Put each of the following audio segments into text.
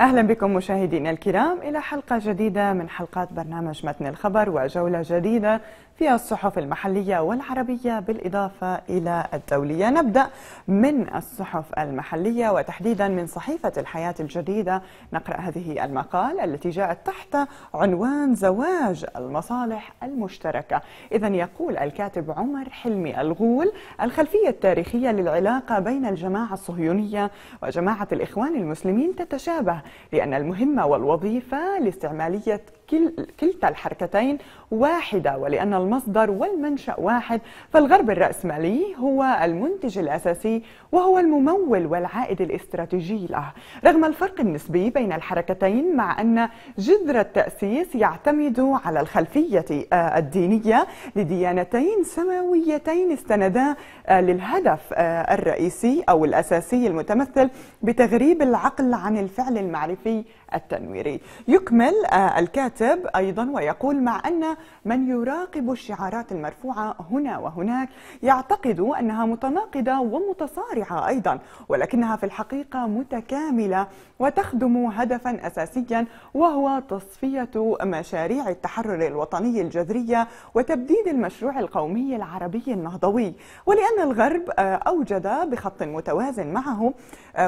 أهلا بكم مشاهدينا الكرام إلى حلقة جديدة من حلقات برنامج متن الخبر وجولة جديدة في الصحف المحلية والعربية بالإضافة إلى الدولية نبدأ من الصحف المحلية وتحديدا من صحيفة الحياة الجديدة نقرأ هذه المقال التي جاءت تحت عنوان زواج المصالح المشتركة إذا يقول الكاتب عمر حلمي الغول الخلفية التاريخية للعلاقة بين الجماعة الصهيونية وجماعة الإخوان المسلمين تتشابه لأن المهمة والوظيفة لاستعمالية كل كلتا الحركتين واحدة ولأن المصدر والمنشأ واحد فالغرب الرأسمالي هو المنتج الأساسي وهو الممول والعائد الاستراتيجي له رغم الفرق النسبي بين الحركتين مع أن جذر التأسيس يعتمد على الخلفية الدينية لديانتين سماويتين استندا للهدف الرئيسي أو الأساسي المتمثل بتغريب العقل عن الفعل المعرفي التنويري يكمل آه، الكاتب أيضا ويقول مع أن من يراقب الشعارات المرفوعة هنا وهناك يعتقد أنها متناقضة ومتصارعة أيضا ولكنها في الحقيقة متكاملة وتخدم هدفا أساسيا وهو تصفية مشاريع التحرر الوطني الجذرية وتبديد المشروع القومي العربي النهضوي ولأن الغرب آه، أوجد بخط متوازن معه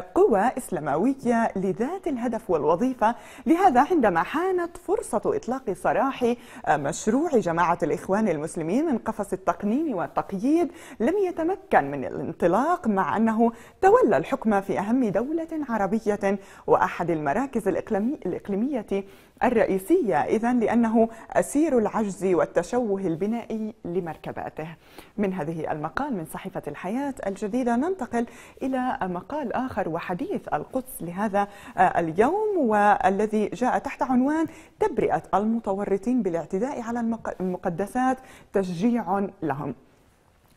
قوى إسلاموية لذات الهدف والوظيفة لهذا عندما حانت فرصة إطلاق سراح مشروع جماعة الإخوان المسلمين من قفص التقنين والتقييد لم يتمكن من الانطلاق مع أنه تولى الحكم في أهم دولة عربية وأحد المراكز الإقليمية الرئيسية إذا لأنه أسير العجز والتشوه البنائي لمركباته من هذه المقال من صحيفة الحياة الجديدة ننتقل إلى مقال آخر وحديث القدس لهذا آه، اليوم والذي جاء تحت عنوان تبرئة المتورطين بالاعتداء على المقدسات تشجيع لهم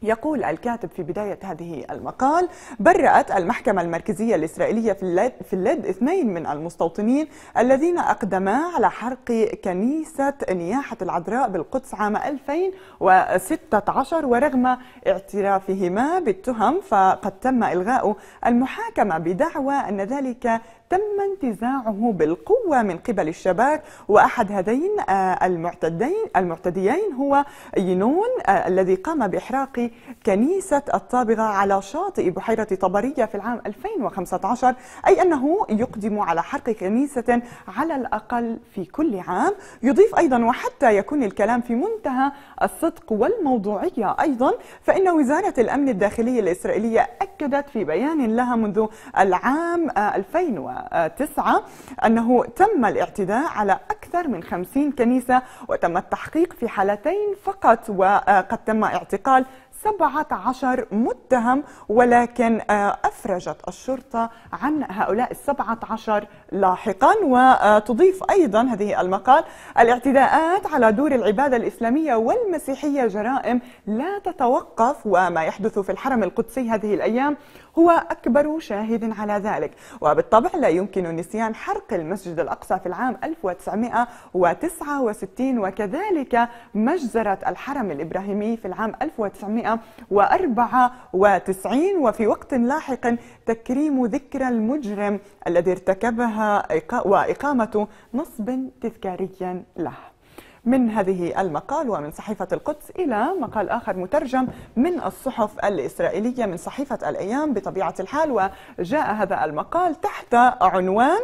يقول الكاتب في بداية هذه المقال برأت المحكمة المركزية الإسرائيلية في اللد, في اللد اثنين من المستوطنين الذين أقدما على حرق كنيسة نياحة العذراء بالقدس عام 2016 ورغم اعترافهما بالتهم فقد تم إلغاء المحاكمة بدعوى أن ذلك تم انتزاعه بالقوة من قبل الشباك وأحد هذين آه، المعتدين المعتديين هو ينون آه، الذي قام بإحراق كنيسة الطابغة على شاطئ بحيرة طبرية في العام 2015 أي أنه يقدم على حرق كنيسة على الأقل في كل عام يضيف أيضا وحتى يكون الكلام في منتهى الصدق والموضوعية أيضا فإن وزارة الأمن الداخلي الإسرائيلية أكدت في بيان لها منذ العام 2000 آه، تسعة أنه تم الاعتداء على أكثر من خمسين كنيسة وتم التحقيق في حالتين فقط وقد تم اعتقال 17 متهم ولكن آه، أفرجت الشرطة عن هؤلاء ال 17 لاحقا وتضيف أيضا هذه المقال الاعتداءات على دور العبادة الإسلامية والمسيحية جرائم لا تتوقف وما يحدث في الحرم القدسي هذه الأيام هو أكبر شاهد على ذلك وبالطبع لا يمكن نسيان حرق المسجد الأقصى في العام 1969 وكذلك مجزرة الحرم الإبراهيمي في العام 1900 1994 وفي وقت لاحق تكريم ذكرى المجرم الذي ارتكبها وإقامة نصب تذكاري له من هذه المقال ومن صحيفة القدس إلى مقال آخر مترجم من الصحف الإسرائيلية من صحيفة الأيام بطبيعة الحال وجاء هذا المقال تحت عنوان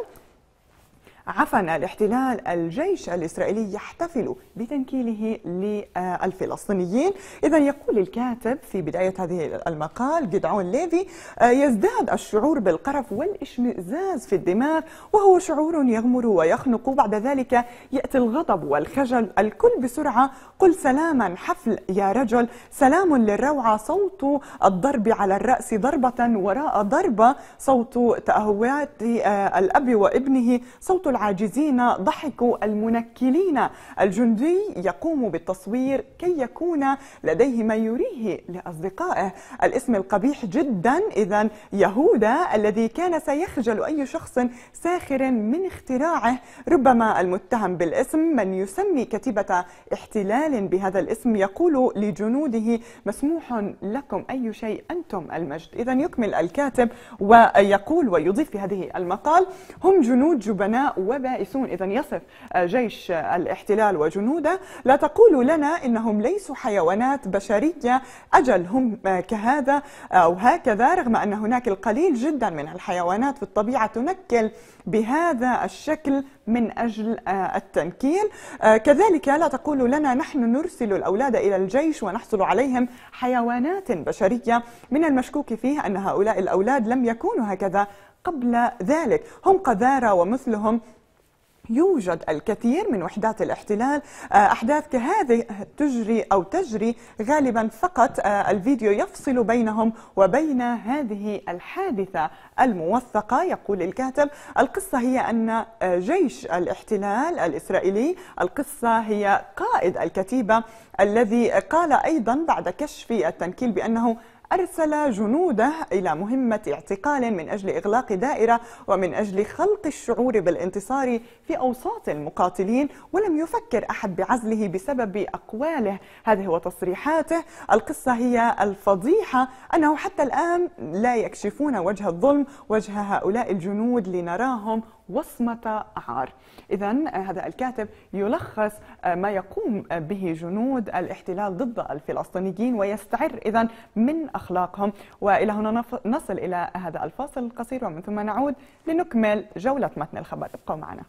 عفن الاحتلال الجيش الإسرائيلي يحتفل بتنكيله للفلسطينيين إذا يقول الكاتب في بداية هذه المقال جدعون ليفي آه، يزداد الشعور بالقرف والإشمئزاز في الدماغ وهو شعور يغمر ويخنق بعد ذلك يأتي الغضب والخجل الكل بسرعة قل سلاما حفل يا رجل سلام للروعة صوت الضرب على الرأس ضربة وراء ضربة صوت تأهوات آه، الأب وابنه صوت العاجزين ضحكوا المنكلين الجندي يقوم بالتصوير كي يكون لديه ما يريه لأصدقائه الاسم القبيح جدا إذا يهودا الذي كان سيخجل أي شخص ساخر من اختراعه ربما المتهم بالاسم من يسمي كتيبة احتلال بهذا الاسم يقول لجنوده مسموح لكم أي شيء أنتم المجد إذا يكمل الكاتب ويقول ويضيف في هذه المقال هم جنود جبناء وبائسون إذا يصف جيش الاحتلال وجنوده لا تقولوا لنا إنهم ليسوا حيوانات بشرية أجل هم كهذا أو هكذا رغم أن هناك القليل جدا من الحيوانات في الطبيعة تنكل بهذا الشكل من أجل آه، التنكيل آه، كذلك لا تقولوا لنا نحن نرسل الأولاد إلى الجيش ونحصل عليهم حيوانات بشرية من المشكوك فيه أن هؤلاء الأولاد لم يكونوا هكذا قبل ذلك هم قذارة ومثلهم يوجد الكثير من وحدات الاحتلال آه، أحداث كهذه تجري أو تجري غالبا فقط آه، الفيديو يفصل بينهم وبين هذه الحادثة الموثقة يقول الكاتب القصة هي أن آه، جيش الاحتلال الإسرائيلي القصة هي قائد الكتيبة الذي قال أيضا بعد كشف التنكيل بأنه أرسل جنوده إلى مهمة اعتقال من أجل إغلاق دائرة ومن أجل خلق الشعور بالانتصار في أوساط المقاتلين ولم يفكر أحد بعزله بسبب أقواله هذه هو تصريحاته القصة هي الفضيحة أنه حتى الآن لا يكشفون وجه الظلم وجه هؤلاء الجنود لنراهم وصمة عار إذا آه، هذا الكاتب يلخص آه، ما يقوم آه، به جنود الاحتلال ضد الفلسطينيين ويستعر إذا من أخلاقهم وإلى هنا نصل إلى هذا الفاصل القصير ومن ثم نعود لنكمل جولة متن الخبر ابقوا معنا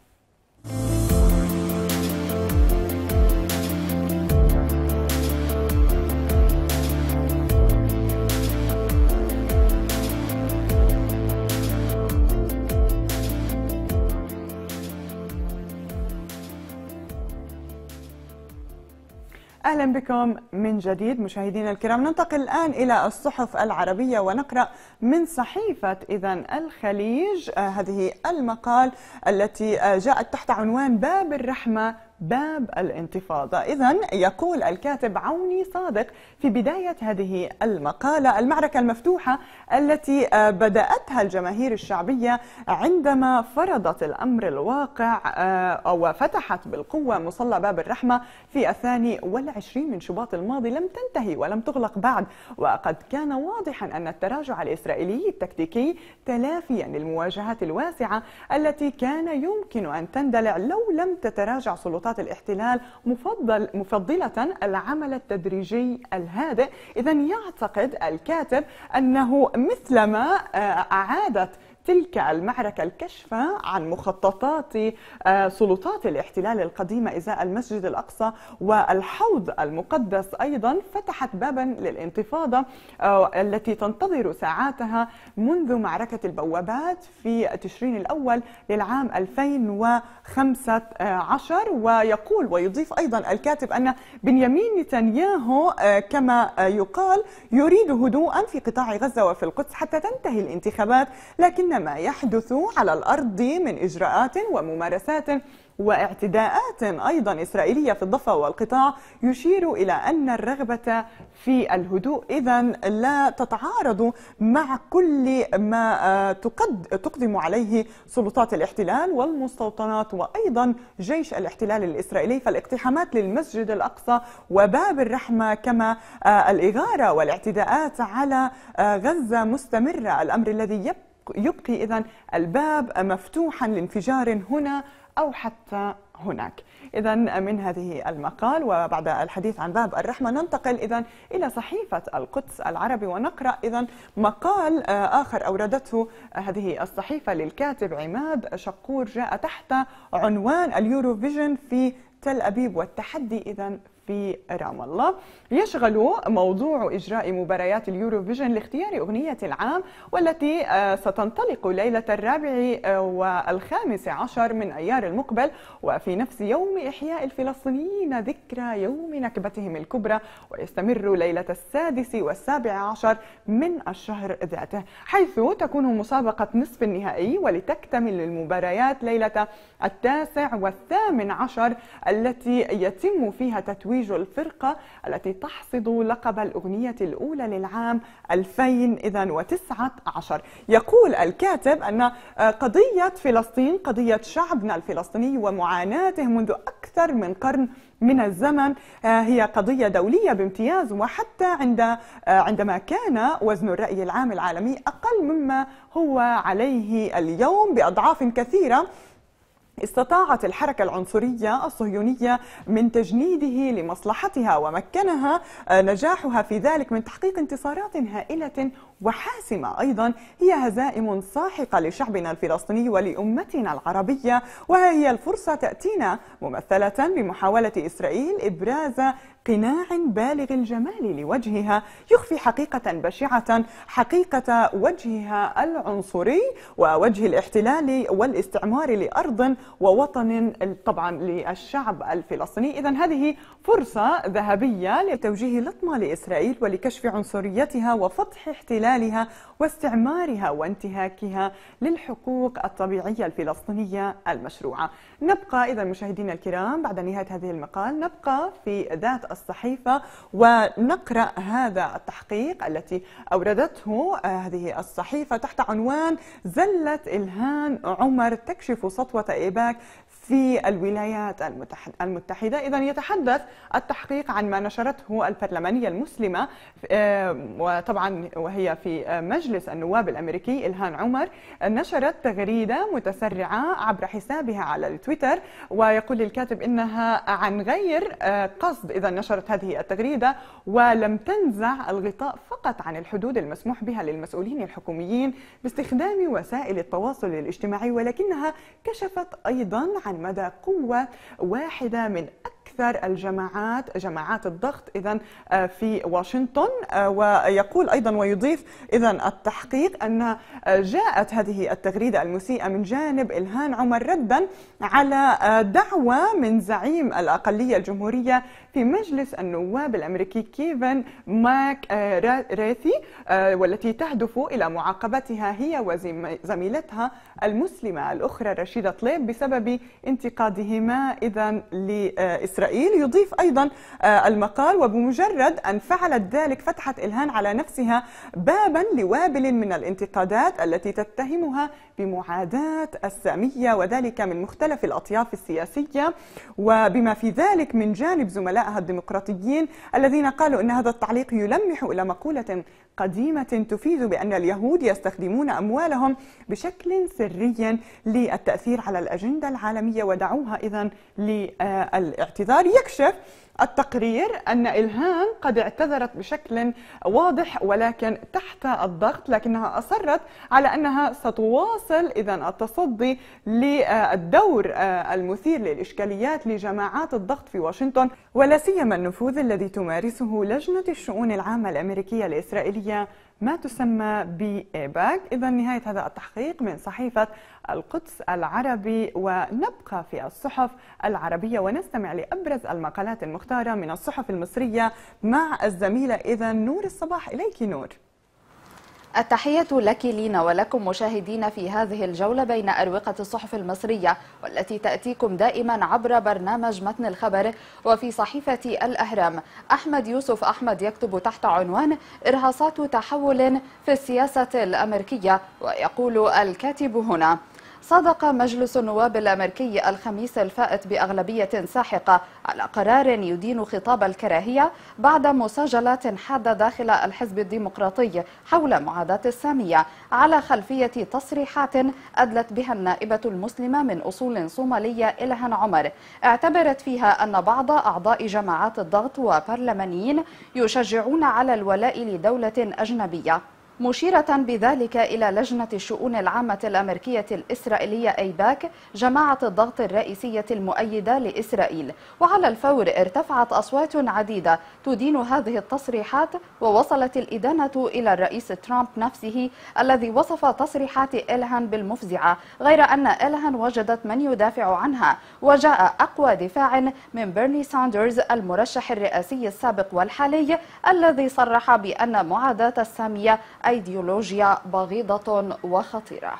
أهلا بكم من جديد مشاهدينا الكرام ننتقل الآن إلى الصحف العربية ونقرأ من صحيفة إذا الخليج آه، هذه المقال التي آه، جاءت تحت عنوان باب الرحمة باب الانتفاضة إذا يقول الكاتب عوني صادق في بداية هذه المقالة المعركة المفتوحة التي آه، بدأتها الجماهير الشعبية عندما فرضت الأمر الواقع آه، وفتحت بالقوة مصلى باب الرحمة في الثاني والعشرين من شباط الماضي لم تنتهي ولم تغلق بعد وقد كان واضحا أن التراجع الإسرائيلي التكتيكي تلافيا للمواجهات الواسعة التي كان يمكن أن تندلع لو لم تتراجع سلطات سلطات الاحتلال مفضل مفضلة العمل التدريجي الهادئ إذا يعتقد الكاتب أنه مثلما آه، أعادت تلك المعركة الكشفة عن مخططات آه، سلطات الاحتلال القديمة إزاء المسجد الأقصى والحوض المقدس أيضا فتحت بابا للانتفاضة آه، التي تنتظر ساعاتها منذ معركة البوابات في تشرين الأول للعام 2015 ويقول ويضيف أيضا الكاتب أن بنيامين نتنياهو آه، كما يقال يريد هدوءا في قطاع غزة وفي القدس حتى تنتهي الانتخابات لكن ما يحدث على الأرض من إجراءات وممارسات واعتداءات أيضا إسرائيلية في الضفة والقطاع يشير إلى أن الرغبة في الهدوء إذا لا تتعارض مع كل ما آه، تقدم عليه سلطات الاحتلال والمستوطنات وأيضا جيش الاحتلال الإسرائيلي فالاقتحامات للمسجد الأقصى وباب الرحمة كما آه، الإغارة والاعتداءات على آه، غزة مستمرة الأمر الذي يبقى يبقي إذا الباب مفتوحا لانفجار هنا أو حتى هناك إذا من هذه المقال وبعد الحديث عن باب الرحمة ننتقل إذا إلى صحيفة القدس العربي ونقرأ إذا مقال آه، آخر أوردته هذه الصحيفة للكاتب عماد شقور جاء تحت عنوان اليوروفيجن في تل أبيب والتحدي إذا في رام الله يشغل موضوع إجراء مباريات اليوروفيجن لاختيار أغنية العام والتي آه، ستنطلق ليلة الرابع آه، والخامس عشر من أيار المقبل وفي نفس يوم إحياء الفلسطينيين ذكرى يوم نكبتهم الكبرى ويستمر ليلة السادس والسابع عشر من الشهر ذاته حيث تكون مسابقة نصف النهائي ولتكتمل المباريات ليلة التاسع والثامن عشر التي يتم فيها تتويج تتويج الفرقة التي تحصد لقب الأغنية الأولى للعام 2019 يقول الكاتب أن آه، قضية فلسطين قضية شعبنا الفلسطيني ومعاناته منذ أكثر من قرن من الزمن آه، هي قضية دولية بامتياز وحتى عند آه، عندما كان وزن الرأي العام العالمي أقل مما هو عليه اليوم بأضعاف كثيرة استطاعت الحركة العنصرية الصهيونية من تجنيده لمصلحتها ومكنها آه، نجاحها في ذلك من تحقيق انتصارات هائلة وحاسمة أيضا هي هزائم ساحقة لشعبنا الفلسطيني ولأمتنا العربية وها هي الفرصة تأتينا ممثلة بمحاولة إسرائيل إبراز قناع بالغ الجمال لوجهها يخفي حقيقة بشعة حقيقة وجهها العنصري ووجه الاحتلال والاستعمار لأرض ووطن طبعا للشعب الفلسطيني إذا هذه فرصة ذهبية لتوجيه لطمة لإسرائيل ولكشف عنصريتها وفتح احتلال استغلالها واستعمارها وانتهاكها للحقوق الطبيعية الفلسطينية المشروعة نبقى إذا مشاهدينا الكرام بعد نهاية هذه المقال نبقى في ذات الصحيفة ونقرأ هذا التحقيق التي أوردته آه، هذه الصحيفة تحت عنوان زلة إلهان عمر تكشف سطوة إيباك في الولايات المتحدة إذا يتحدث التحقيق عن ما نشرته البرلمانية المسلمة آه، وطبعا وهي في مجلس النواب الأمريكي إلهان عمر نشرت تغريدة متسرعة عبر حسابها على التويتر ويقول الكاتب إنها عن غير آه، قصد إذا نشرت هذه التغريدة ولم تنزع الغطاء فقط عن الحدود المسموح بها للمسؤولين الحكوميين باستخدام وسائل التواصل الاجتماعي ولكنها كشفت أيضا عن عن مدى قوة واحدة من أكثر الجماعات جماعات الضغط إذا آه، في واشنطن آه، ويقول أيضا ويضيف إذا التحقيق أن آه، جاءت هذه التغريدة المسيئة من جانب إلهان عمر ردا على دعوة من زعيم الأقلية الجمهورية في مجلس النواب الأمريكي كيفن ماك آه، راثي آه، والتي تهدف إلى معاقبتها هي وزميلتها المسلمة الأخرى رشيدة طليب بسبب انتقادهما إذا لإسرائيل يضيف أيضا آه، المقال وبمجرد أن فعلت ذلك فتحت إلهان على نفسها بابا لوابل من الانتقادات التي تتهمها بمعاداة السامية وذلك من مختلف الأطياف السياسية وبما في ذلك من جانب زملاء زملائها الديمقراطيين الذين قالوا أن هذا التعليق يلمح إلى مقولة قديمة تفيد بأن اليهود يستخدمون أموالهم بشكل سري للتأثير على الأجندة العالمية ودعوها إذا للاعتذار يكشف التقرير أن إلهام قد اعتذرت بشكل واضح ولكن تحت الضغط لكنها أصرت على أنها ستواصل إذا التصدي للدور آه، المثير للإشكاليات لجماعات الضغط في واشنطن ولا سيما النفوذ الذي تمارسه لجنة الشؤون العامة الأمريكية الإسرائيلية ما تسمى بإيباك إذا نهاية هذا التحقيق من صحيفة القدس العربي ونبقى في الصحف العربية ونستمع لأبرز المقالات المختارة من الصحف المصرية مع الزميلة إذا نور الصباح إليك نور التحية لك لينا ولكم مشاهدين في هذه الجولة بين أروقة الصحف المصرية والتي تأتيكم دائما عبر برنامج متن الخبر وفي صحيفة الأهرام أحمد يوسف أحمد يكتب تحت عنوان إرهاصات تحول في السياسة الأمريكية ويقول الكاتب هنا صادق مجلس النواب الأمريكي الخميس الفائت بأغلبية ساحقة على قرار يدين خطاب الكراهية بعد مساجلات حادة داخل الحزب الديمقراطي حول معاداة السامية على خلفية تصريحات أدلت بها النائبة المسلمة من أصول صومالية إلهان عمر اعتبرت فيها أن بعض أعضاء جماعات الضغط وبرلمانيين يشجعون على الولاء لدولة أجنبية مشيرة بذلك إلى لجنة الشؤون العامة الأمريكية الإسرائيلية أيباك جماعة الضغط الرئيسية المؤيدة لإسرائيل وعلى الفور ارتفعت أصوات عديدة تدين هذه التصريحات ووصلت الإدانة إلى الرئيس ترامب نفسه الذي وصف تصريحات إلهان بالمفزعة غير أن إلهان وجدت من يدافع عنها وجاء أقوى دفاع من بيرني ساندرز المرشح الرئاسي السابق والحالي الذي صرح بأن معاداة السامية أيديولوجيا بغيضة وخطيرة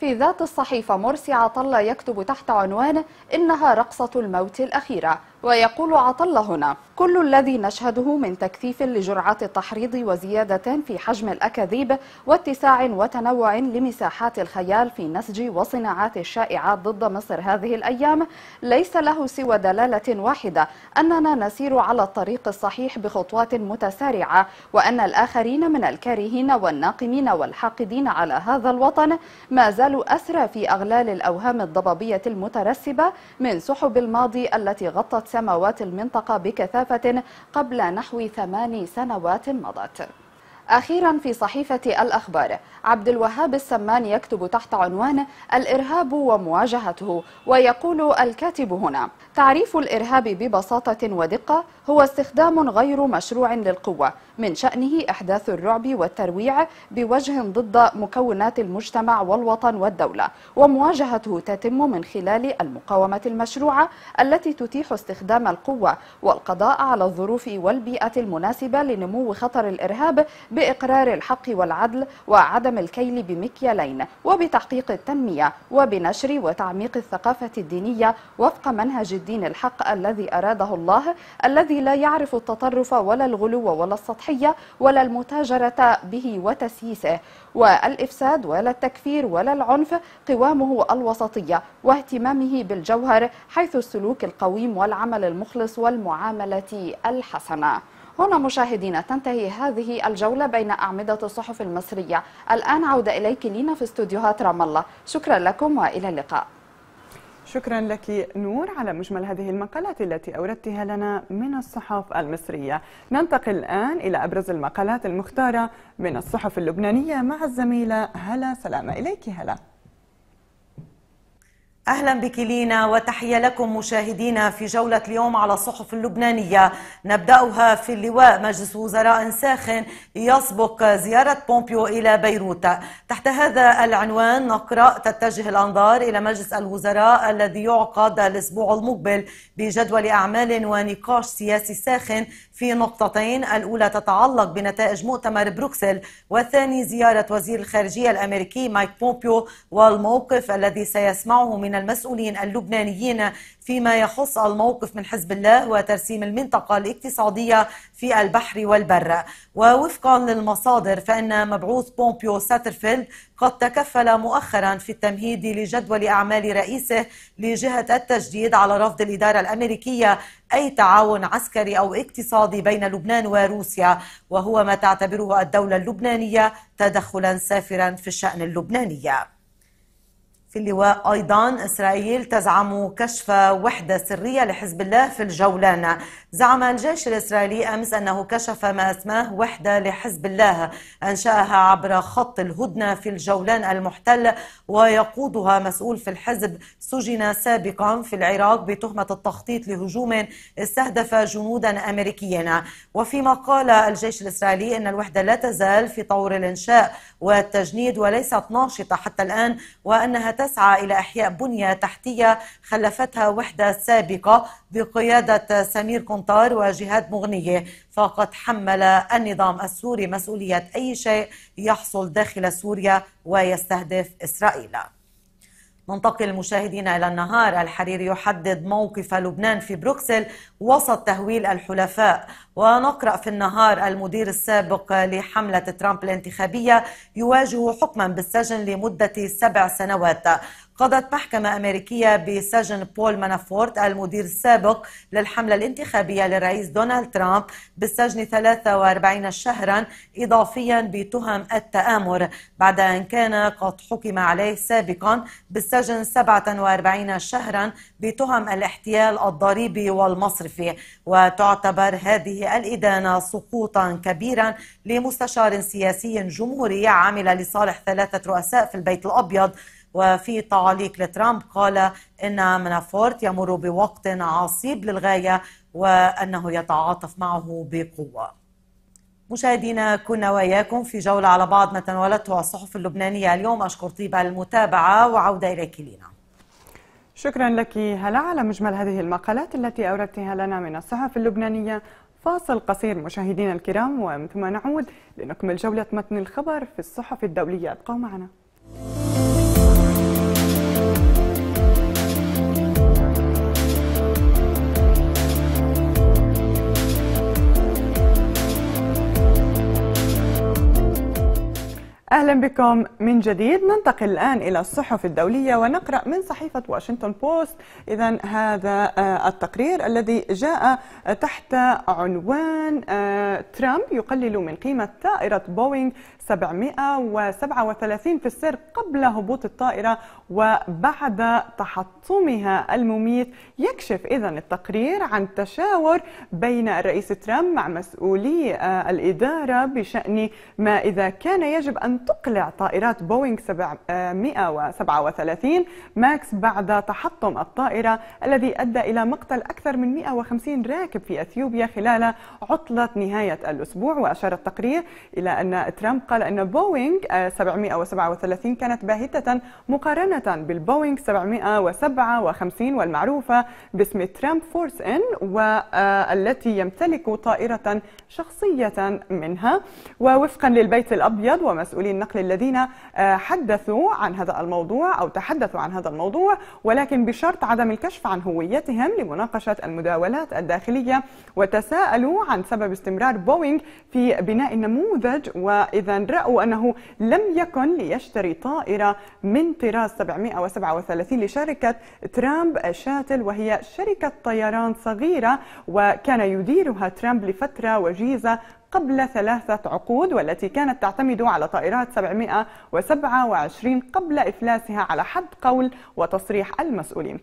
في ذات الصحيفة مرسي عطلة يكتب تحت عنوان إنها رقصة الموت الأخيرة ويقول عطلة هنا كل الذي نشهده من تكثيف لجرعات التحريض وزيادة في حجم الأكاذيب واتساع وتنوع لمساحات الخيال في نسج وصناعات الشائعات ضد مصر هذه الأيام ليس له سوى دلالة واحدة أننا نسير على الطريق الصحيح بخطوات متسارعة وأن الآخرين من الكارهين والناقمين والحاقدين على هذا الوطن ما زالوا أسرى في أغلال الأوهام الضبابية المترسبة من سحب الماضي التي غطت سماوات المنطقة بكثافة قبل نحو ثمان سنوات مضت أخيرا في صحيفة الأخبار عبد الوهاب السمان يكتب تحت عنوان الإرهاب ومواجهته ويقول الكاتب هنا تعريف الإرهاب ببساطة ودقة هو استخدام غير مشروع للقوة من شأنه أحداث الرعب والترويع بوجه ضد مكونات المجتمع والوطن والدولة ومواجهته تتم من خلال المقاومة المشروعة التي تتيح استخدام القوة والقضاء على الظروف والبيئة المناسبة لنمو خطر الإرهاب بإقرار الحق والعدل وعدم الكيل بمكيالين وبتحقيق التنمية وبنشر وتعميق الثقافة الدينية وفق منهج الدين الحق الذي أراده الله الذي لا يعرف التطرف ولا الغلو ولا السطحية الصحية ولا المتاجرة به وتسييسه والإفساد ولا التكفير ولا العنف قوامه الوسطية واهتمامه بالجوهر حيث السلوك القويم والعمل المخلص والمعاملة الحسنة هنا مشاهدينا تنتهي هذه الجولة بين أعمدة الصحف المصرية الآن عودة إليك لينا في استوديوهات رام الله شكرا لكم وإلى اللقاء شكرا لك نور على مجمل هذه المقالات التي أوردتها لنا من الصحف المصرية ننتقل الآن إلى أبرز المقالات المختارة من الصحف اللبنانية مع الزميلة هلا سلامة إليك هلا أهلا بك لينا وتحية لكم مشاهدينا في جولة اليوم على الصحف اللبنانية نبدأها في اللواء مجلس وزراء ساخن يسبق زيارة بومبيو إلى بيروت تحت هذا العنوان نقرأ تتجه الأنظار إلى مجلس الوزراء الذي يعقد الأسبوع المقبل بجدول أعمال ونقاش سياسي ساخن في نقطتين الأولى تتعلق بنتائج مؤتمر بروكسل والثاني زيارة وزير الخارجية الأمريكي مايك بومبيو والموقف الذي سيسمعه من المسؤولين اللبنانيين فيما يخص الموقف من حزب الله وترسيم المنطقة الاقتصادية في البحر والبر ووفقا للمصادر فإن مبعوث بومبيو ساترفيلد قد تكفل مؤخرا في التمهيد لجدول أعمال رئيسه لجهة التجديد على رفض الإدارة الأمريكية أي تعاون عسكري أو اقتصادي بين لبنان وروسيا وهو ما تعتبره الدولة اللبنانية تدخلا سافرا في الشأن اللبناني في اللواء أيضا إسرائيل تزعم كشف وحدة سرية لحزب الله في الجولان زعم الجيش الإسرائيلي أمس أنه كشف ما أسماه وحدة لحزب الله أنشأها عبر خط الهدنة في الجولان المحتل ويقودها مسؤول في الحزب سجن سابقا في العراق بتهمة التخطيط لهجوم استهدف جنودا أمريكيين وفيما قال الجيش الإسرائيلي أن الوحدة لا تزال في طور الإنشاء والتجنيد وليست ناشطة حتى الآن وأنها تسعى إلى إحياء بنية تحتية خلفتها وحدة سابقة بقيادة سمير قنطار وجهاد مغنية فقد حمل النظام السوري مسؤولية أي شيء يحصل داخل سوريا ويستهدف إسرائيل ننتقل مشاهدينا إلى النهار الحريري يحدد موقف لبنان في بروكسل وسط تهويل الحلفاء ونقرأ في النهار المدير السابق لحملة ترامب الانتخابية يواجه حكما بالسجن لمدة سبع سنوات قضت محكمة أمريكية بسجن بول مانافورت المدير السابق للحملة الانتخابية للرئيس دونالد ترامب بالسجن 43 شهرا إضافيا بتهم التآمر بعد أن كان قد حكم عليه سابقا بالسجن 47 شهرا بتهم الاحتيال الضريبي والمصرفي وتعتبر هذه الإدانة سقوطا كبيرا لمستشار سياسي جمهوري عمل لصالح ثلاثة رؤساء في البيت الأبيض وفي تعليق لترامب قال إن منافورت يمر بوقت عصيب للغاية وأنه يتعاطف معه بقوة مشاهدينا كنا وإياكم في جولة على بعض ما تناولته الصحف اللبنانية اليوم أشكر طيب المتابعة وعودة إليك لينا شكرا لك هلا على مجمل هذه المقالات التي أوردتها لنا من الصحف اللبنانية فاصل قصير مشاهدينا الكرام ومن ثم نعود لنكمل جولة متن الخبر في الصحف الدولية ابقوا معنا أهلا بكم من جديد ننتقل الآن إلى الصحف الدولية ونقرأ من صحيفة واشنطن بوست إذا هذا آه، التقرير الذي جاء آه، تحت عنوان آه، ترامب يقلل من قيمة طائرة بوينغ 737 في السير قبل هبوط الطائرة وبعد تحطمها المميت يكشف إذا التقرير عن تشاور بين الرئيس ترامب مع مسؤولي الإدارة بشأن ما إذا كان يجب أن أن تقلع طائرات بوينغ 737 آه، ماكس بعد تحطم الطائرة الذي أدى إلى مقتل أكثر من 150 راكب في أثيوبيا خلال عطلة نهاية الأسبوع وأشار التقرير إلى أن ترامب قال أن بوينغ 737 آه، كانت باهتة مقارنة بالبوينغ 757 والمعروفة باسم ترامب فورس إن والتي آه، يمتلك طائرة شخصية منها ووفقا للبيت الأبيض ومسؤولية مسؤولي النقل الذين آه، حدثوا عن هذا الموضوع أو تحدثوا عن هذا الموضوع ولكن بشرط عدم الكشف عن هويتهم لمناقشة المداولات الداخلية وتساءلوا عن سبب استمرار بوينغ في بناء النموذج وإذا رأوا أنه لم يكن ليشتري طائرة من طراز 737 لشركة ترامب شاتل وهي شركة طيران صغيرة وكان يديرها ترامب لفترة وجيزة قبل ثلاثة عقود والتي كانت تعتمد على طائرات 727 قبل إفلاسها على حد قول وتصريح المسؤولين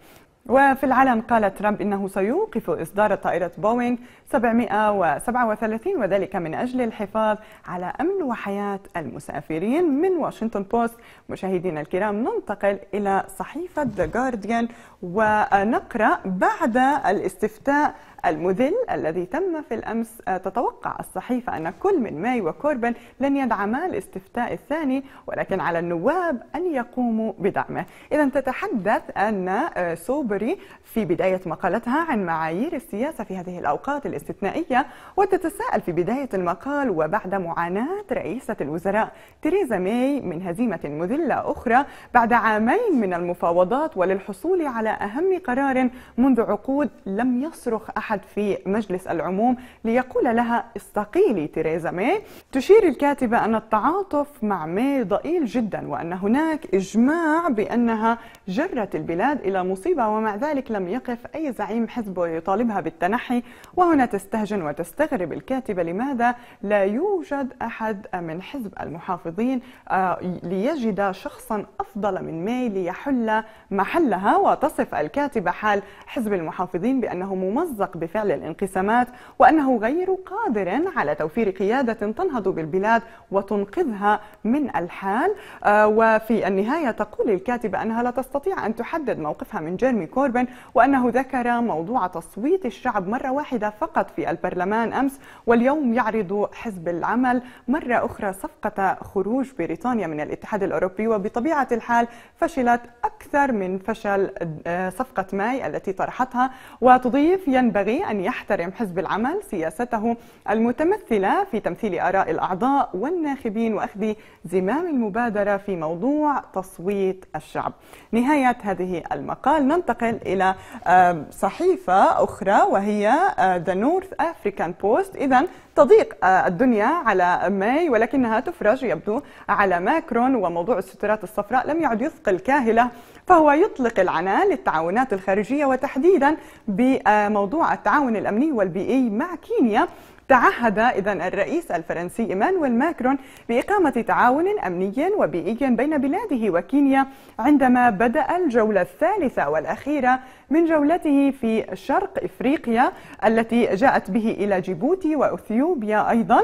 وفي العلن قال ترامب إنه سيوقف إصدار طائرة بوينغ 737 وذلك من أجل الحفاظ على أمن وحياة المسافرين من واشنطن بوست مشاهدينا الكرام ننتقل إلى صحيفة The Guardian ونقرأ بعد الاستفتاء المذل الذي تم في الأمس تتوقع الصحيفة أن كل من ماي وكوربن لن يدعما الاستفتاء الثاني ولكن على النواب أن يقوموا بدعمه إذا تتحدث أن سوبري في بداية مقالتها عن معايير السياسة في هذه الأوقات الاستثنائية وتتساءل في بداية المقال وبعد معاناة رئيسة الوزراء تيريزا ماي من هزيمة مذلة أخرى بعد عامين من المفاوضات وللحصول على أهم قرار منذ عقود لم يصرخ أحد في مجلس العموم ليقول لها استقيلي تيريزا ماي تشير الكاتبة أن التعاطف مع ماي ضئيل جدا وأن هناك إجماع بأنها جرت البلاد إلى مصيبة ومع ذلك لم يقف أي زعيم حزبه يطالبها بالتنحي وهنا تستهجن وتستغرب الكاتبة لماذا لا يوجد أحد من حزب المحافظين آه، ليجد شخصا أفضل من ماي ليحل محلها وتصف الكاتبة حال حزب المحافظين بأنه ممزق بفعل الانقسامات وأنه غير قادر على توفير قيادة تنهض بالبلاد وتنقذها من الحال آه، وفي النهاية تقول الكاتبة أنها لا تستطيع أن تحدد موقفها من جيرمي كوربن وأنه ذكر موضوع تصويت الشعب مرة واحدة فقط فقط في البرلمان أمس واليوم يعرض حزب العمل مرة أخرى صفقة خروج بريطانيا من الاتحاد الأوروبي وبطبيعة الحال فشلت أكثر من فشل آه، صفقة ماي التي طرحتها وتضيف ينبغي أن يحترم حزب العمل سياسته المتمثلة في تمثيل آراء الأعضاء والناخبين وأخذ زمام المبادرة في موضوع تصويت الشعب نهاية هذه المقال ننتقل إلى آه، صحيفة أخرى وهي دنو آه، نورث أفريكان بوست إذا تضيق آه، الدنيا على ماي ولكنها تفرج يبدو على ماكرون وموضوع السترات الصفراء لم يعد يثقل كاهلة فهو يطلق العنان للتعاونات الخارجية وتحديدا بموضوع التعاون الأمني والبيئي مع كينيا تعهد إذا الرئيس الفرنسي إيمانويل ماكرون بإقامة تعاون أمني وبيئي بين بلاده وكينيا عندما بدأ الجولة الثالثة والأخيرة من جولته في شرق إفريقيا التي جاءت به إلى جيبوتي وأثيوبيا أيضا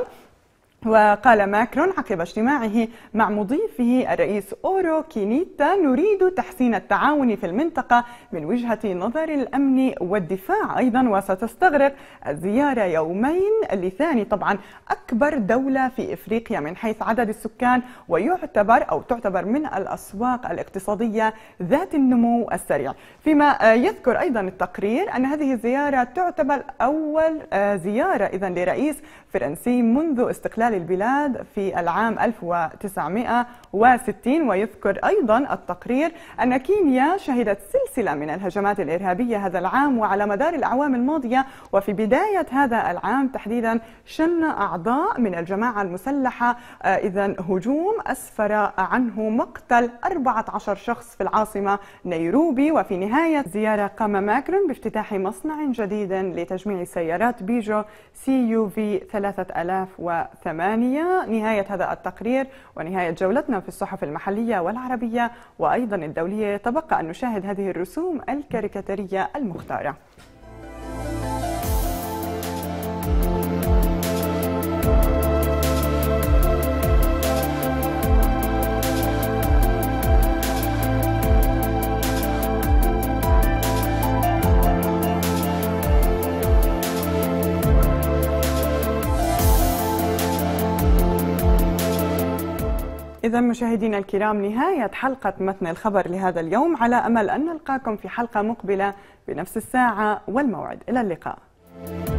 وقال ماكرون عقب اجتماعه مع مضيفه الرئيس أورو كينيتا نريد تحسين التعاون في المنطقة من وجهة نظر الأمن والدفاع أيضا وستستغرق الزيارة يومين لثاني طبعا أكبر دولة في إفريقيا من حيث عدد السكان ويعتبر أو تعتبر من الأسواق الاقتصادية ذات النمو السريع فيما يذكر أيضا التقرير أن هذه الزيارة تعتبر أول آه، زيارة إذا لرئيس فرنسي منذ استقلال شمال البلاد في العام 1960 ويذكر أيضا التقرير أن كينيا شهدت سلسلة من الهجمات الإرهابية هذا العام وعلى مدار الأعوام الماضية وفي بداية هذا العام تحديدا شن أعضاء من الجماعة المسلحة آه، إذا هجوم أسفر عنه مقتل 14 شخص في العاصمة نيروبي وفي نهاية زيارة قام ماكرون بافتتاح مصنع جديد لتجميع سيارات بيجو سي يو في 3008 ثمانية نهاية هذا التقرير ونهاية جولتنا في الصحف المحلية والعربية وأيضا الدولية تبقى أن نشاهد هذه الرسوم الكاريكاتيرية المختارة إذا مشاهدينا الكرام نهاية حلقة متن الخبر لهذا اليوم على أمل أن نلقاكم في حلقة مقبلة بنفس الساعة والموعد إلى اللقاء.